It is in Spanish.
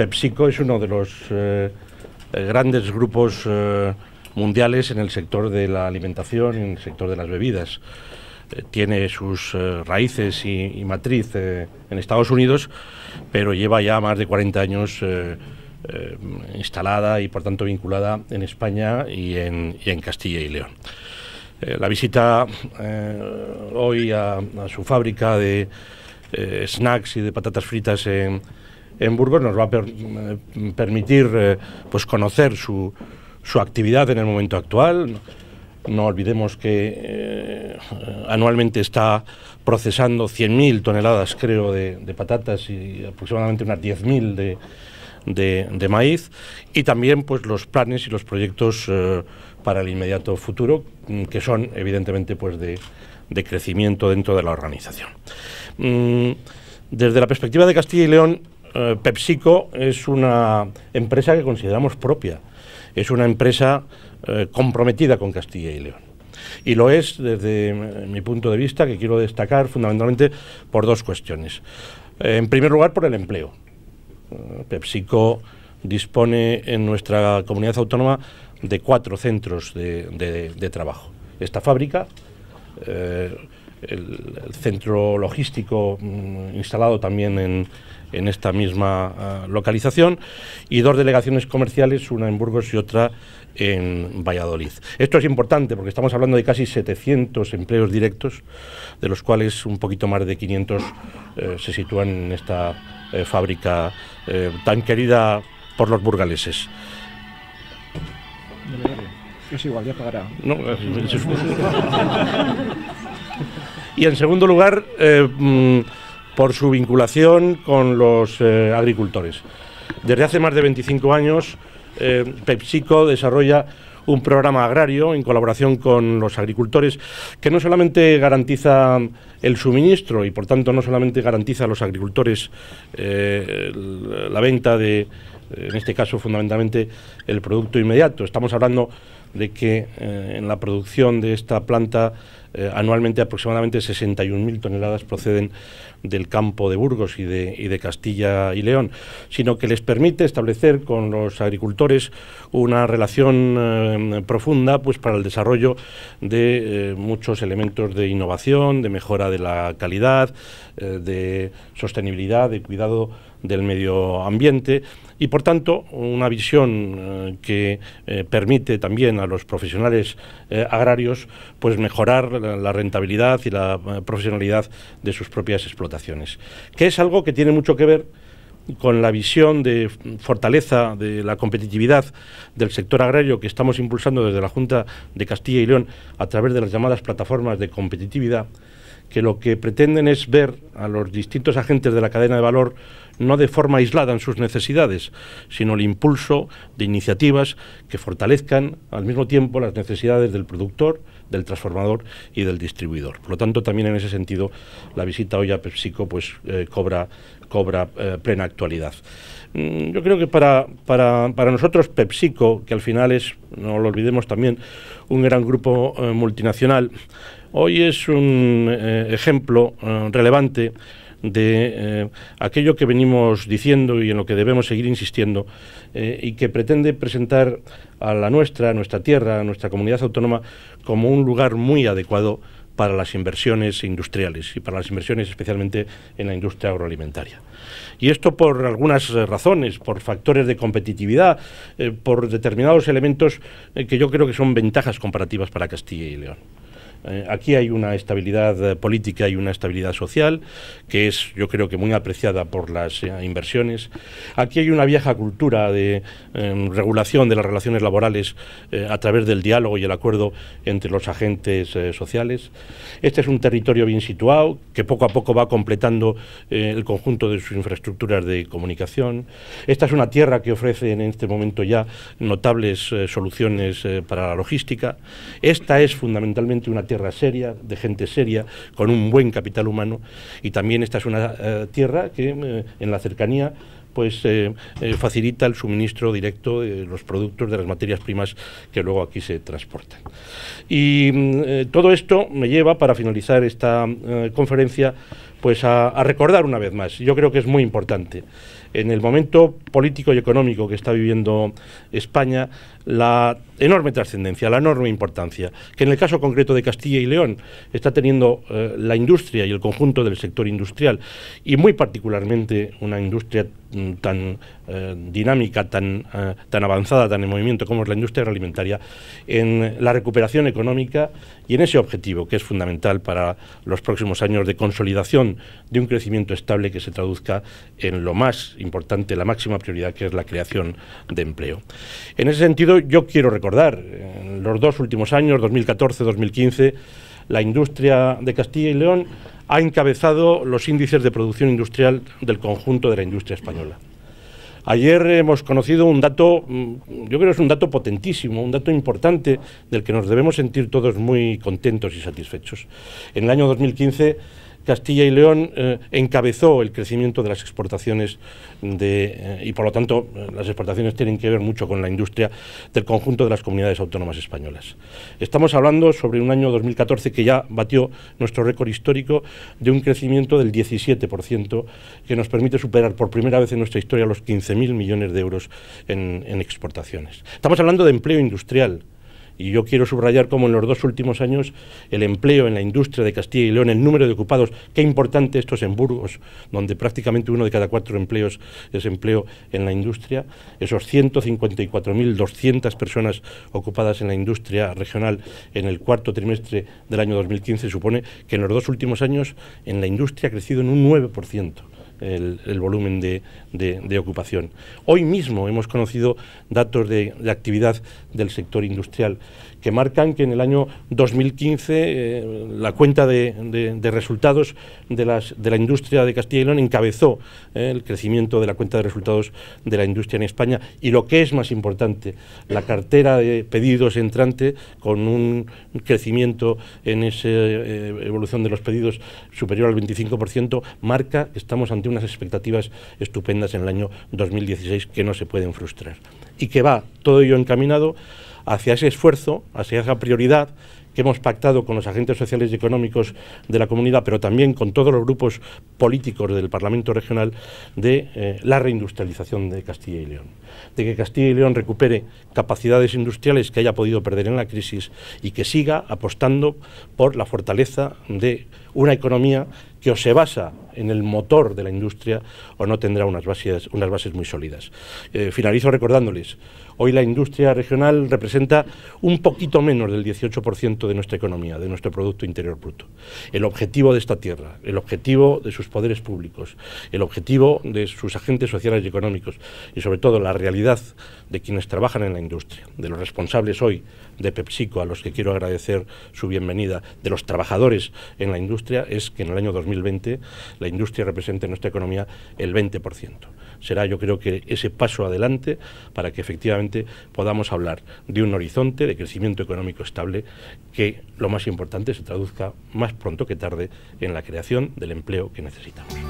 PepsiCo es uno de los eh, grandes grupos eh, mundiales en el sector de la alimentación y en el sector de las bebidas. Eh, tiene sus raíces y, matriz en Estados Unidos, pero lleva ya más de 40 años instalada y por tanto vinculada en España y en, Castilla y León. la visita hoy a, a, su fábrica de snacks y de patatas fritas en en Burgos nos va a permitir eh, pues conocer su, actividad en el momento actual. No olvidemos que eh, anualmente está procesando 100.000 toneladas, creo, de, patatas y aproximadamente unas 10.000 de, de, maíz. Y también pues, los planes y los proyectos eh, para el inmediato futuro, mm, que son evidentemente pues, de, de crecimiento dentro de la organización. Mm, desde la perspectiva de Castilla y León, eh, PepsiCo es una empresa que consideramos propia, es una empresa eh, comprometida con Castilla y León. Y lo es desde mi punto de vista, que quiero destacar fundamentalmente por dos cuestiones. Eh, en primer lugar, por el empleo. PepsiCo dispone en nuestra comunidad autónoma de cuatro centros de, trabajo. Esta fábrica, el, centro logístico mm, instalado también en, en esta misma ah, localización y dos delegaciones comerciales, una en Burgos y otra en Valladolid. Esto es importante porque estamos hablando de casi 700 empleos directos, de los cuales un poquito más de 500 eh, se sitúan en esta eh, fábrica eh, tan querida por los burgaleses. Es igual, ya pagará. No, Y en segundo lugar, eh, mm, por su vinculación con los eh, agricultores. Desde hace más de 25 años, eh, PepsiCo desarrolla un programa agrario en colaboración con los agricultores que no solamente garantiza el suministro y por tanto no solamente garantiza a los agricultores la venta de, en este caso fundamentalmente, el producto inmediato. Estamos hablando de que en la producción de esta planta eh, anualmente aproximadamente 61.000 toneladas proceden del campo de Burgos y de, Castilla y León, sino que les permite establecer con los agricultores una relación eh, profunda pues, para el desarrollo de eh, muchos elementos de innovación, de mejora de la calidad, de sostenibilidad, de cuidado del medio ambiente y por tanto una visión eh, que eh, permite también a los profesionales eh, agrarios pues mejorar la rentabilidad y la profesionalidad de sus propias explotaciones, que es algo que tiene mucho que ver con la visión de fortaleza de la competitividad del sector agrario que estamos impulsando desde la Junta de Castilla y León a través de las llamadas plataformas de competitividad, que lo que pretenden es ver a los distintos agentes de la cadena de valor no de forma aislada en sus necesidades, sino el impulso de iniciativas que fortalezcan al mismo tiempo las necesidades del productor, del transformador y del distribuidor. Por lo tanto, también en ese sentido, la visita hoy a PepsiCo pues, eh, cobra, cobra eh, plena actualidad. Mm, yo creo que para, para, nosotros PepsiCo, que al final es, no lo olvidemos también, un gran grupo eh, multinacional, Hoy es un eh, ejemplo eh, relevante de eh, aquello que venimos diciendo y en lo que debemos seguir insistiendo y que pretende presentar a la nuestra, a nuestra tierra, a nuestra comunidad autónoma como un lugar muy adecuado para las inversiones industriales y para las inversiones especialmente en la industria agroalimentaria. Y esto por algunas razones, por factores de competitividad, por determinados elementos que yo creo que son ventajas comparativas para Castilla y León. Eh, aquí hay una estabilidad eh, política y una estabilidad social que es, yo creo que, muy apreciada por las eh, inversiones. Aquí hay una vieja cultura de em, regulación de las relaciones laborales a través del diálogo y el acuerdo entre los agentes sociales. Este es un territorio bien situado que poco a poco va completando el conjunto de sus infraestructuras de comunicación. Esta es una tierra que ofrece en este momento ya notables soluciones para la logística. Esta es fundamentalmente una tierra seria, de gente seria, con un buen capital humano. Y también esta es una eh, tierra que eh, en la cercanía pues eh, facilita el suministro directo de los productos, de las materias primas que luego aquí se transportan. Y mm, todo esto me lleva, para finalizar esta conferencia, pues a, a recordar una vez más, yo creo que es muy importante, en el momento político y económico que está viviendo España, la enorme trascendencia, la enorme importancia que en el caso concreto de Castilla y León está teniendo eh, la industria y el conjunto del sector industrial y muy particularmente una industria mm, tan eh, dinámica, tan, eh, tan avanzada, tan en movimiento como es la industria alimentaria en la recuperación económica y en ese objetivo que es fundamental para los próximos años de consolidación de un crecimiento estable que se traduzca en lo más importante, la máxima prioridad que es la creación de empleo. En ese sentido, yo quiero recordar, en los dos últimos años, 2014-2015, la industria de Castilla y León ha encabezado los índices de producción industrial del conjunto de la industria española. Ayer hemos conocido un dato, mm, yo creo que es un dato potentísimo, un dato importante del que nos debemos sentir todos muy contentos y satisfechos. En el año 2015 Castilla y León eh, encabezó el crecimiento de las exportaciones de, eh, y por lo tanto eh, las exportaciones tienen que ver mucho con la industria del conjunto de las comunidades autónomas españolas. Estamos hablando sobre un año 2014 que ya batió nuestro récord histórico de un crecimiento del 17% que nos permite superar por primera vez en nuestra historia los 15.000 millones de euros en exportaciones. Estamos hablando de empleo industrial y yo quiero subrayar cómo en los dos últimos años el empleo en la industria de Castilla y León, el número de ocupados, qué importante estos es en Burgos, donde prácticamente uno de cada cuatro empleos es empleo en la industria, esos 154.200 personas ocupadas en la industria regional en el cuarto trimestre del año 2015 supone que en los dos últimos años en la industria ha crecido en un 9% el, volumen de, de, ocupación. Hoy mismo hemos conocido datos de actividad del sector industrial que marcan que en el año 2015 eh, la cuenta de, resultados de, la industria de Castilla y León encabezó eh, el crecimiento de la cuenta de resultados de la industria en España y lo que es más importante, la cartera de pedidos entrante con un crecimiento en esa eh, evolución de los pedidos superior al 25% marca que estamos ante unas expectativas estupendas en el año 2016 que no se pueden frustrar y que va todo ello encaminado hacia ese esfuerzo, hacia esa prioridad que hemos pactado con los agentes sociales y económicos de la comunidad, pero también con todos los grupos políticos del Parlamento Regional, de eh, la reindustrialización de Castilla y León. De que Castilla y León recupere capacidades industriales que haya podido perder en la crisis y que siga apostando por la fortaleza de una economía que o se basa en el motor de la industria o no tendrá unas bases, unas bases muy sólidas. Eh, finalizo recordándoles, hoy la industria regional representa un poquito menos del 18% de nuestra economía, de nuestro Producto Interior Bruto. El objetivo de esta tierra, el objetivo de sus poderes públicos, el objetivo de sus agentes sociales y económicos y sobre todo la realidad de quienes trabajan en la industria, de los responsables hoy de PepsiCo, a los que quiero agradecer su bienvenida, de los trabajadores en la industria, es que en el año 2020 la industria representa en nuestra economía el 20%. Será yo creo que ese paso adelante para que efectivamente podamos hablar de un horizonte de crecimiento económico estable que lo más importante se traduzca más pronto que tarde en la creación del empleo que necesitamos.